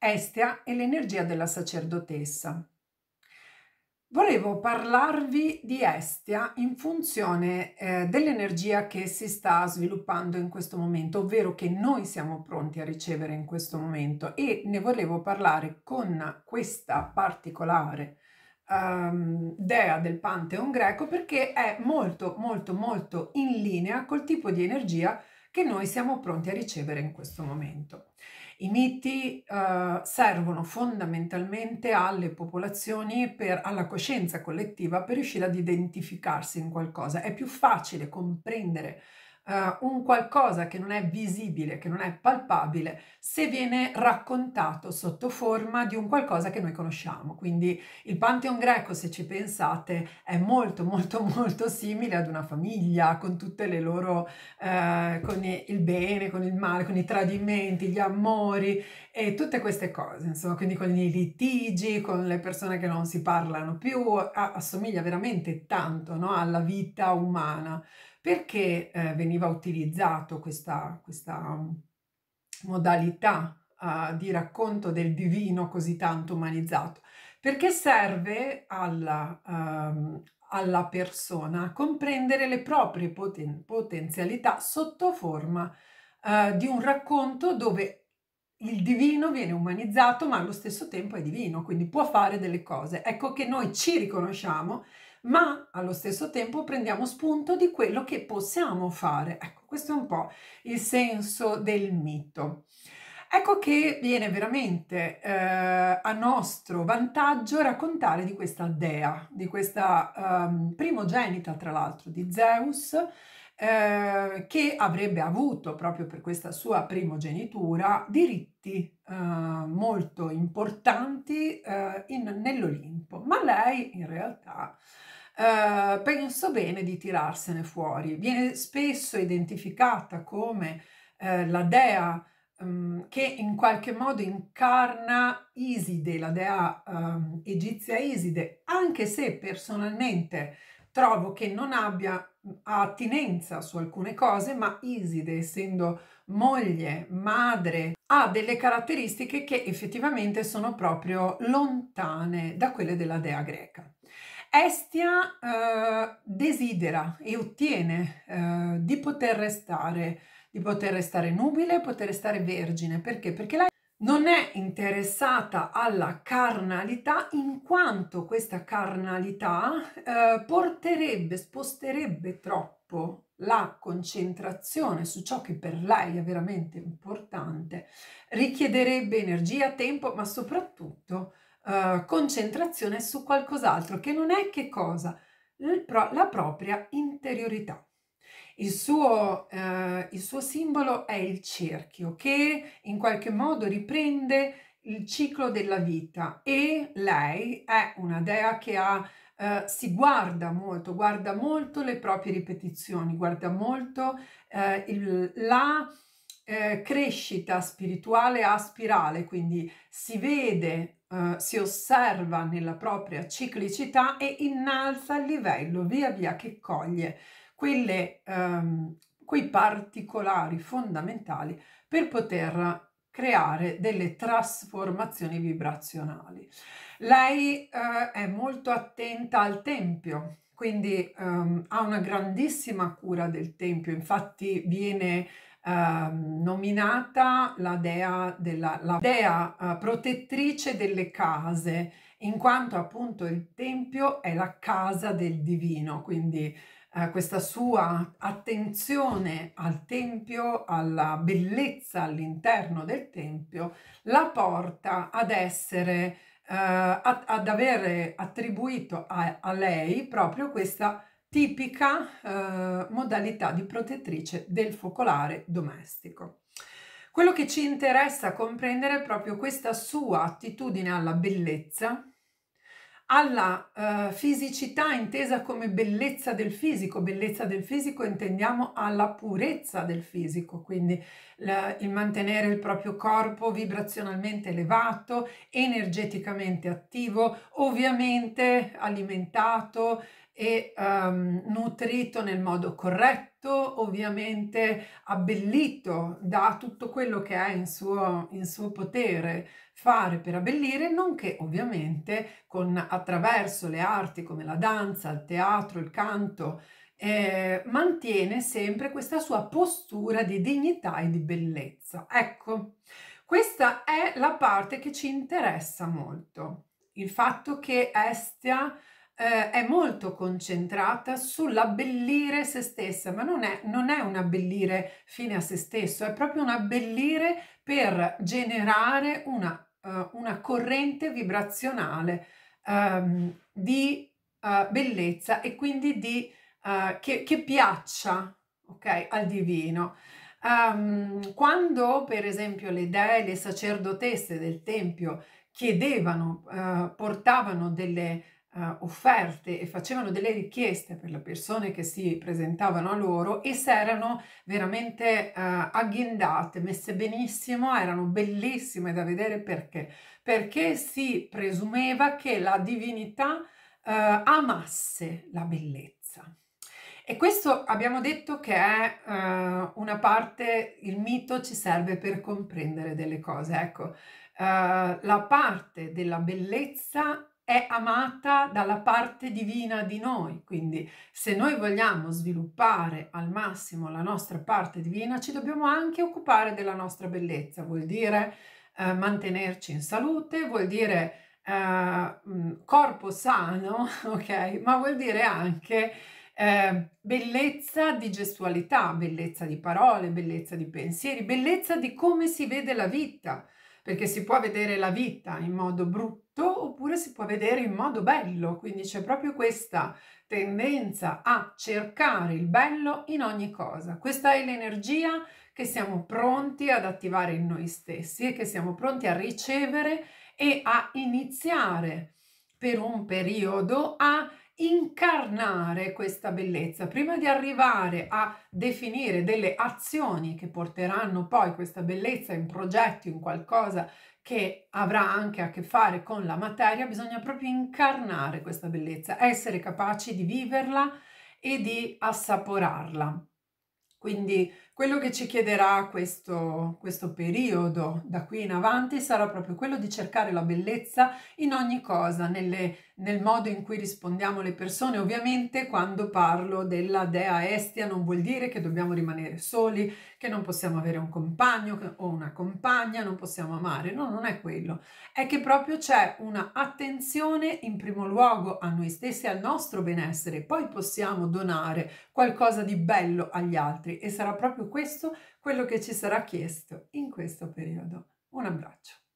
Estea e l'energia della sacerdotessa. Volevo parlarvi di Estia in funzione eh, dell'energia che si sta sviluppando in questo momento, ovvero che noi siamo pronti a ricevere in questo momento e ne volevo parlare con questa particolare um, dea del Pantheon greco perché è molto molto molto in linea col tipo di energia che noi siamo pronti a ricevere in questo momento. I miti eh, servono fondamentalmente alle popolazioni, per, alla coscienza collettiva per riuscire ad identificarsi in qualcosa. È più facile comprendere uh, un qualcosa che non è visibile, che non è palpabile, se viene raccontato sotto forma di un qualcosa che noi conosciamo. Quindi il Pantheon greco, se ci pensate, è molto molto molto simile ad una famiglia, con tutte le loro, uh, con il bene, con il male, con i tradimenti, gli amori e tutte queste cose, insomma, quindi con i litigi, con le persone che non si parlano più, assomiglia veramente tanto no, alla vita umana perché eh, veniva utilizzato questa, questa modalità eh, di racconto del divino così tanto umanizzato? Perché serve alla, ehm, alla persona a comprendere le proprie poten- potenzialità sotto forma eh, di un racconto dove il divino viene umanizzato ma allo stesso tempo è divino, quindi può fare delle cose. Ecco che noi ci riconosciamo ma allo stesso tempo prendiamo spunto di quello che possiamo fare. Ecco, questo è un po' il senso del mito. Ecco che viene veramente eh, a nostro vantaggio raccontare di questa dea, di questa eh, primogenita tra l'altro di Zeus, eh, che avrebbe avuto proprio per questa sua primogenitura diritti eh, molto importanti eh, nell'Olimpo, ma lei in realtà eh, pensò bene di tirarsene fuori. Viene spesso identificata come eh, la dea ehm, che in qualche modo incarna Iside, la dea ehm, egizia Iside, anche se personalmente trovo che non abbia ha attinenza su alcune cose, ma Iside, essendo moglie, madre, ha delle caratteristiche che effettivamente sono proprio lontane da quelle della dea greca. Estia eh, desidera e ottiene eh, di poter restare di poter restare nubile, poter restare vergine, perché? Perché lei non è interessata alla carnalità in quanto questa carnalità eh, porterebbe, sposterebbe troppo la concentrazione su ciò che per lei è veramente importante, richiederebbe energia, tempo, ma soprattutto eh, concentrazione su qualcos'altro che non è che cosa? la propria interiorità. Il suo, eh, il suo simbolo è il cerchio che in qualche modo riprende il ciclo della vita e lei è una dea che ha Uh, si guarda molto, guarda molto le proprie ripetizioni, guarda molto uh, il, la uh, crescita spirituale a spirale, quindi si vede, si osserva nella propria ciclicità e innalza il livello via via che coglie quelle, ehm, quei particolari fondamentali per poter creare delle trasformazioni vibrazionali. Lei eh, è molto attenta al tempio, quindi ehm, ha una grandissima cura del tempio, infatti viene ehm, nominata la dea, della, la dea eh, protettrice delle case, in quanto appunto il tempio è la casa del divino, quindi eh, questa sua attenzione al tempio, alla bellezza all'interno del tempio, la porta ad essere, eh, ad, ad avere attribuito a, a, lei proprio questa tipica eh, modalità di protettrice del focolare domestico. Quello che ci interessa comprendere è proprio questa sua attitudine alla bellezza, alla uh, fisicità intesa come bellezza del fisico, bellezza del fisico intendiamo alla purezza del fisico, quindi la, il mantenere il proprio corpo vibrazionalmente elevato, energeticamente attivo, ovviamente alimentato, e um, nutrito nel modo corretto, ovviamente abbellito da tutto quello che è in suo, in suo potere fare per abbellire, nonché ovviamente con, attraverso le arti come la danza, il teatro, il canto, eh, mantiene sempre questa sua postura di dignità e di bellezza. Ecco, questa è la parte che ci interessa molto, il fatto che Estia eh, è molto concentrata sull'abbellire se stessa, ma non è, non è un abbellire fine a se stesso, è proprio un abbellire per generare una, uh, una corrente vibrazionale um, di uh, bellezza e quindi di, uh, che, che, piaccia okay, al divino. Um, quando per esempio le dee, le sacerdotesse del tempio chiedevano, portavano delle uh, offerte e facevano delle richieste per le persone che si presentavano a loro e se erano veramente uh, eh, agghindate, messe benissimo, erano bellissime da vedere perché? Perché si presumeva che la divinità uh, amasse la bellezza. E questo abbiamo detto che è uh, una parte, il mito ci serve per comprendere delle cose. Ecco, uh, la parte della bellezza è amata dalla parte divina di noi. Quindi se noi vogliamo sviluppare al massimo la nostra parte divina, ci dobbiamo anche occupare della nostra bellezza. Vuol dire eh, mantenerci in salute, vuol dire eh, mm, corpo sano, ok? Ma vuol dire anche eh, bellezza di gestualità, bellezza di parole, bellezza di pensieri, bellezza di come si vede la vita perché si può vedere la vita in modo brutto oppure si può vedere in modo bello, quindi c'è proprio questa tendenza a cercare il bello in ogni cosa. Questa è l'energia che siamo pronti ad attivare in noi stessi e che siamo pronti a ricevere e a iniziare per un periodo a incarnare questa bellezza, prima di arrivare a definire delle azioni che porteranno poi questa bellezza in progetti, in qualcosa che avrà anche a che fare con la materia, bisogna proprio incarnare questa bellezza, essere capaci di viverla e di assaporarla. Quindi quello che ci chiederà questo, questo periodo da qui in avanti sarà proprio quello di cercare la bellezza in ogni cosa, nelle, nel modo in cui rispondiamo alle persone. Ovviamente quando parlo della dea Estia non vuol dire che dobbiamo rimanere soli, che non possiamo avere un compagno o una compagna, non possiamo amare. No, non è quello. È che proprio c'è una attenzione in primo luogo a noi stessi e al nostro benessere. Poi possiamo donare qualcosa di bello agli altri e sarà proprio questo quello che ci sarà chiesto in questo periodo. Un abbraccio.